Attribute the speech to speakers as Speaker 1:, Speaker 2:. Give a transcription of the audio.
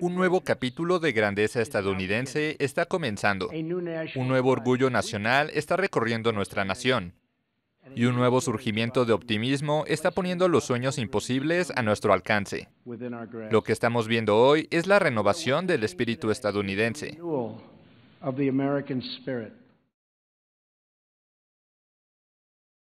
Speaker 1: Un nuevo capítulo de grandeza estadounidense está comenzando. Un nuevo orgullo nacional está recorriendo nuestra nación. Y un nuevo surgimiento de optimismo está poniendo los sueños imposibles a nuestro alcance. Lo que estamos viendo hoy es la renovación del
Speaker 2: espíritu estadounidense.